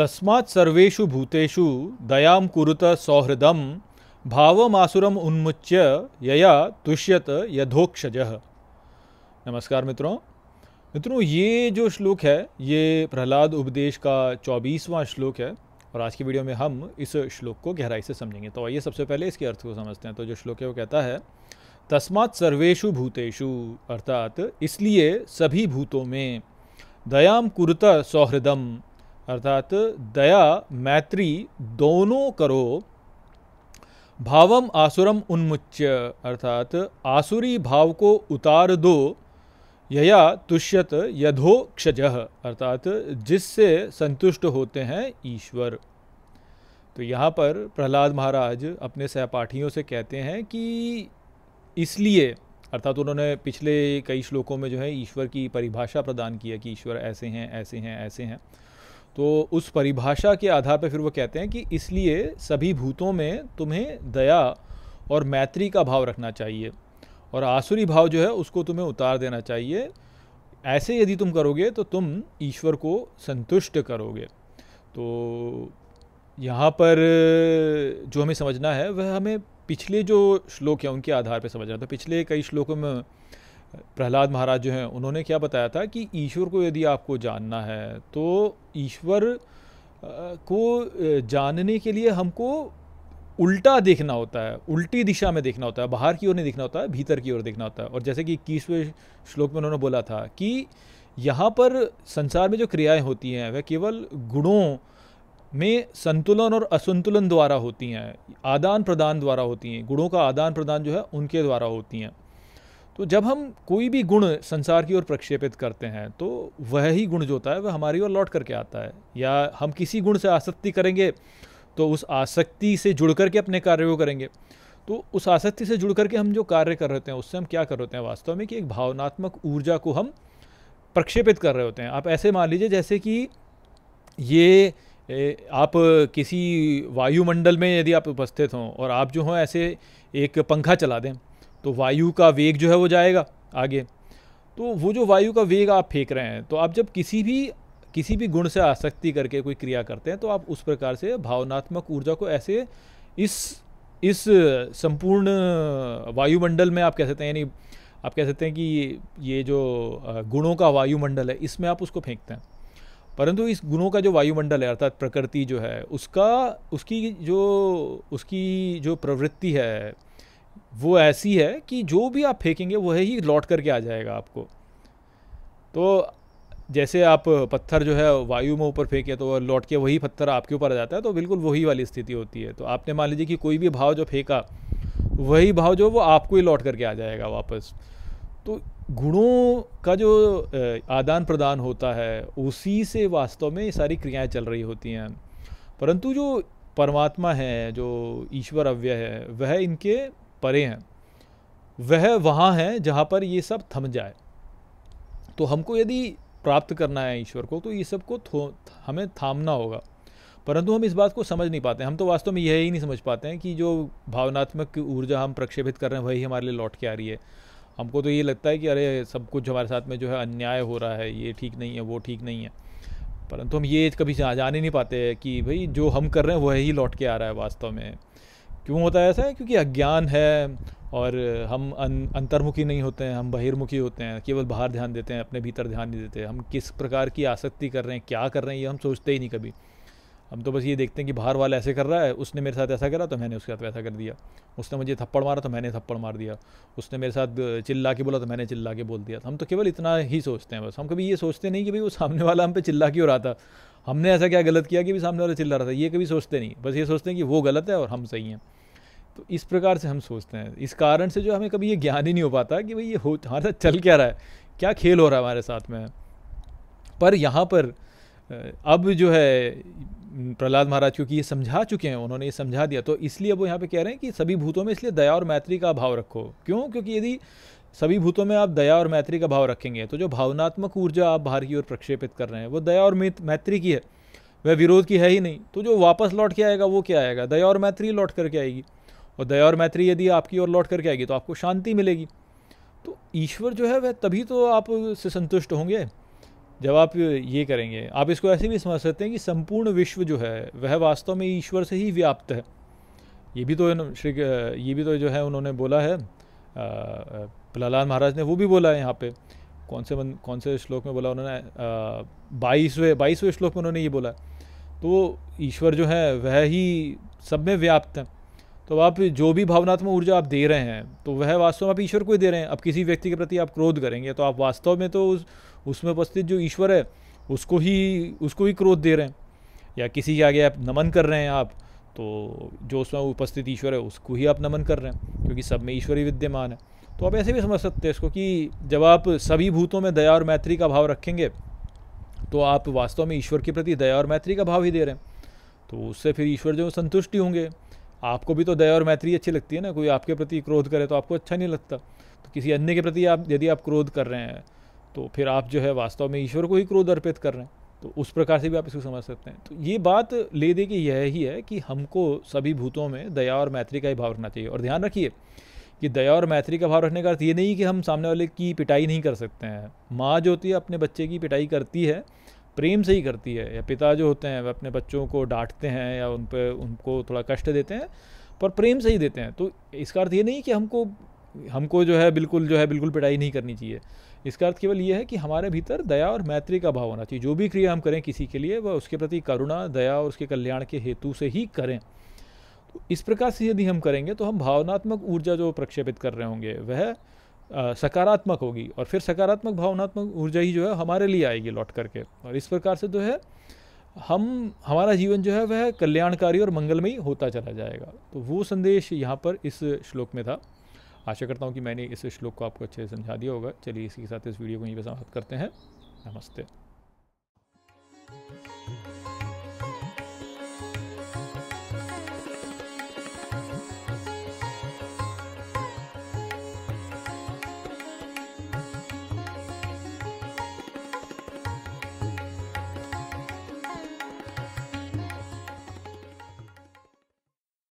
तस्मात् सर्वेषु भूतेषु दयां कुरुत सौहृदं भावमासुरम उन्मुच्य यया तुष्यत यथोक्षज नमस्कार मित्रों मित्रों ये जो श्लोक है ये प्रहलाद उपदेश का चौबीसवां श्लोक है और आज की वीडियो में हम इस श्लोक को गहराई से समझेंगे तो आइए सबसे पहले इसके अर्थ को समझते हैं तो जो श्लोक है वो कहता है तस्मात् सर्वेशु भूतेषु अर्थात इसलिए सभी भूतों में दयाम कुरुत सौहृदम अर्थात दया मैत्री दोनों करो भावम आसुरम उन्मुच्य अर्थात आसुरी भाव को उतार दो यया तुष्यत यधो क्षज अर्थात जिससे संतुष्ट होते हैं ईश्वर तो यहाँ पर प्रहलाद महाराज अपने सहपाठियों से कहते हैं कि इसलिए अर्थात उन्होंने पिछले कई श्लोकों में जो है ईश्वर की परिभाषा प्रदान किया कि ईश्वर ऐसे हैं ऐसे हैं ऐसे हैं तो उस परिभाषा के आधार पर फिर वो कहते हैं कि इसलिए सभी भूतों में तुम्हें दया और मैत्री का भाव रखना चाहिए और आसुरी भाव जो है उसको तुम्हें उतार देना चाहिए ऐसे यदि तुम करोगे तो तुम ईश्वर को संतुष्ट करोगे तो यहाँ पर जो हमें समझना है वह हमें पिछले जो श्लोक हैं उनके आधार पर समझना तो पिछले कई श्लोकों में प्रहलाद महाराज जो हैं उन्होंने क्या बताया था कि ईश्वर को यदि आपको जानना है तो ईश्वर को जानने के लिए हमको उल्टा देखना होता है उल्टी दिशा में देखना होता है बाहर की ओर नहीं देखना होता है भीतर की ओर देखना होता है और जैसे कि इक्कीसवें श्लोक में उन्होंने बोला था कि यहाँ पर संसार में जो क्रियाएं होती हैं वह केवल गुणों में संतुलन और असंतुलन द्वारा होती हैं आदान प्रदान द्वारा होती हैं गुणों का आदान प्रदान जो है उनके द्वारा होती हैं तो जब हम कोई भी गुण संसार की ओर प्रक्षेपित करते हैं तो वह ही गुण जो होता है वह हमारी ओर लौट करके आता है या हम किसी गुण से आसक्ति करेंगे तो उस आसक्ति से जुड़ करके अपने कार्य को करेंगे तो उस आसक्ति से जुड़ करके हम जो कार्य कर रहे हैं उससे हम क्या कर रहे हैं वास्तव में कि एक भावनात्मक ऊर्जा को हम प्रक्षेपित कर रहे होते हैं आप ऐसे मान लीजिए जैसे कि ये आप किसी वायुमंडल में यदि आप उपस्थित हों और आप जो हों ऐसे एक पंखा चला दें तो वायु का वेग जो है वो जाएगा आगे तो वो जो वायु का वेग आप फेंक रहे हैं तो आप जब किसी भी किसी भी गुण से आसक्ति करके कोई क्रिया करते हैं तो आप उस प्रकार से भावनात्मक ऊर्जा को ऐसे इस इस संपूर्ण वायुमंडल में आप कह सकते हैं यानी आप कह सकते हैं कि ये जो गुणों का वायुमंडल है इसमें आप उसको फेंकते हैं परंतु इस गुणों का जो वायुमंडल है अर्थात प्रकृति जो है उसका उसकी जो उसकी जो प्रवृत्ति है वो ऐसी है कि जो भी आप फेंकेंगे वही लौट करके आ जाएगा आपको तो जैसे आप पत्थर जो है वायु में ऊपर फेंके तो लौट के वही पत्थर आपके ऊपर आ जाता है तो बिल्कुल वही वाली स्थिति होती है तो आपने मान लीजिए कि कोई भी भाव जो फेंका वही भाव जो वो आपको ही लौट करके आ जाएगा वापस तो गुणों का जो आदान प्रदान होता है उसी से वास्तव में ये सारी क्रियाएं चल रही होती हैं परंतु जो परमात्मा है जो ईश्वर अव्यय है वह इनके परे हैं वह वहाँ हैं जहाँ पर ये सब थम जाए तो हमको यदि प्राप्त करना है ईश्वर को तो ये सब को हमें थामना होगा परंतु हम इस बात को समझ नहीं पाते हम तो वास्तव में यह ही नहीं समझ पाते हैं कि जो भावनात्मक ऊर्जा हम प्रक्षेपित कर रहे हैं वही हमारे लिए लौट के आ रही है हमको तो ये लगता है कि अरे सब कुछ हमारे साथ में जो है अन्याय हो रहा है ये ठीक नहीं है वो ठीक नहीं है परंतु हम ये कभी जान ही नहीं पाते कि भाई जो हम कर रहे हैं वही लौट के आ रहा है वास्तव में क्यों होता है ऐसा है क्योंकि अज्ञान है और हम अन, अं, अंतर्मुखी नहीं होते हैं हम बहिर्मुखी होते हैं केवल बाहर ध्यान देते हैं अपने भीतर ध्यान नहीं देते हम किस प्रकार की आसक्ति कर रहे हैं क्या कर रहे हैं ये हम सोचते ही नहीं कभी हम तो बस ये देखते हैं कि बाहर वाला ऐसे कर रहा है उसने मेरे साथ ऐसा करा तो मैंने उसके साथ वैसा कर दिया उसने मुझे थप्पड़ मारा तो मैंने थप्पड़ मार दिया उसने मेरे साथ चिल्ला के बोला तो मैंने चिल्ला के बोल दिया हम तो केवल इतना ही सोचते हैं बस हम कभी ये सोचते नहीं कि भाई वो सामने वाला हम पे चिल्ला क्यों रहा था हमने ऐसा क्या गलत किया कि भी सामने वाला चिल्ला रहा था ये कभी सोचते नहीं बस ये सोचते हैं कि वो गलत है और हम सही हैं तो इस प्रकार से हम सोचते हैं इस कारण से जो हमें कभी ये ज्ञान ही नहीं हो पाता कि भाई ये हो हमारे साथ चल क्या रहा है क्या खेल हो रहा है हमारे साथ में पर यहाँ पर अब जो है प्रहलाद महाराज क्योंकि ये समझा चुके हैं उन्होंने ये समझा दिया तो इसलिए वो यहाँ पे कह रहे हैं कि सभी भूतों में इसलिए दया और मैत्री का भाव रखो क्यों क्योंकि यदि सभी भूतों में आप दया और मैत्री का भाव रखेंगे तो जो भावनात्मक ऊर्जा आप बाहर की ओर प्रक्षेपित कर रहे हैं वो दया और मैत्री की है वह विरोध की है ही नहीं तो जो वापस लौट के आएगा वो क्या आएगा दया और मैत्री लौट करके आएगी और दया और मैत्री यदि आपकी ओर लौट करके आएगी तो आपको शांति मिलेगी तो ईश्वर जो है वह तभी तो आप से संतुष्ट होंगे जब आप ये करेंगे आप इसको ऐसे भी समझ सकते हैं कि संपूर्ण विश्व जो है वह वास्तव में ईश्वर से ही व्याप्त है ये भी तो श्री ये भी तो जो है उन्होंने बोला है प्रहलाद महाराज ने वो भी बोला है यहाँ पे कौन से कौन से श्लोक में बोला उन्होंने बाईसवें बाईसवें श्लोक में उन्होंने ये बोला तो ईश्वर जो है वह ही सब में व्याप्त है तो आप जो भी भावनात्मक ऊर्जा आप दे रहे हैं तो वह वास्तव में आप ईश्वर को ही दे रहे हैं अब किसी व्यक्ति के प्रति आप क्रोध करेंगे तो आप वास्तव में तो उस उसमें उपस्थित जो ईश्वर है उसको ही उसको ही क्रोध दे रहे हैं या किसी के आगे आप नमन कर रहे हैं आप तो जो उसमें उपस्थित ईश्वर है उसको ही आप नमन कर रहे हैं क्योंकि सब में ईश्वर ही विद्यमान है तो आप ऐसे भी समझ सकते हैं इसको कि जब आप सभी भूतों में दया और मैत्री का भाव रखेंगे तो आप वास्तव में ईश्वर के प्रति दया और मैत्री का भाव ही दे रहे हैं तो उससे फिर ईश्वर जो संतुष्टि होंगे आपको भी तो दया और मैत्री अच्छी लगती है ना कोई आपके प्रति क्रोध करे तो आपको अच्छा नहीं लगता तो किसी अन्य के प्रति आप यदि आप क्रोध कर रहे हैं तो फिर आप जो है वास्तव में ईश्वर को ही क्रोध अर्पित कर रहे हैं तो उस प्रकार से भी आप इसको समझ सकते हैं तो ये बात ले दे कि यह ही है कि हमको सभी भूतों में दया और मैत्री का ही भाव रखना चाहिए और ध्यान रखिए कि दया और मैत्री का भाव रखने का अर्थ ये नहीं कि हम सामने वाले की पिटाई नहीं कर सकते हैं माँ जो होती है अपने बच्चे की पिटाई करती है प्रेम से ही करती है या पिता जो होते हैं वह अपने बच्चों को डांटते हैं या उन पर उनको थोड़ा कष्ट देते हैं पर प्रेम से ही देते हैं तो इसका अर्थ ये नहीं कि हमको हमको जो है बिल्कुल जो है बिल्कुल पिटाई नहीं करनी चाहिए इसका अर्थ केवल ये है कि हमारे भीतर दया और मैत्री का भाव होना चाहिए जो भी क्रिया हम करें किसी के लिए वह उसके प्रति करुणा दया और उसके कल्याण के हेतु से ही करें तो इस प्रकार से यदि हम करेंगे तो हम भावनात्मक ऊर्जा जो प्रक्षेपित कर रहे होंगे वह सकारात्मक होगी और फिर सकारात्मक भावनात्मक ऊर्जा ही जो है हमारे लिए आएगी लौट करके और इस प्रकार से जो है हम हमारा जीवन जो है वह कल्याणकारी और मंगलमयी होता चला जाएगा तो वो संदेश यहाँ पर इस श्लोक में था आशा करता हूँ कि मैंने इस श्लोक को आपको अच्छे से समझा दिया होगा चलिए इसी के साथ इस वीडियो को यहीं पर समाप्त करते हैं नमस्ते